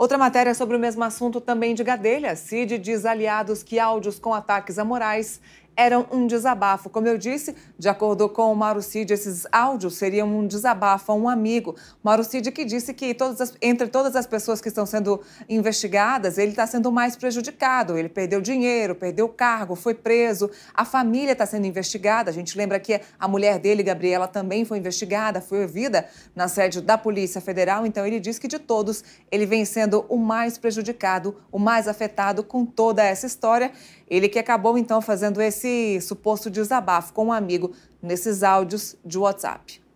Outra matéria sobre o mesmo assunto também de Gadelha. Cid diz aliados que áudios com ataques a Moraes eram um desabafo. Como eu disse, de acordo com o Mauro Cid, esses áudios seriam um desabafo a um amigo. Mauro Cid que disse que todas as, entre todas as pessoas que estão sendo investigadas, ele está sendo mais prejudicado. Ele perdeu dinheiro, perdeu cargo, foi preso. A família está sendo investigada. A gente lembra que a mulher dele, Gabriela, também foi investigada, foi ouvida na sede da Polícia Federal. Então ele diz que de todos, ele vem sendo o mais prejudicado, o mais afetado com toda essa história. Ele que acabou então fazendo esse suposto desabafo com um amigo nesses áudios de WhatsApp.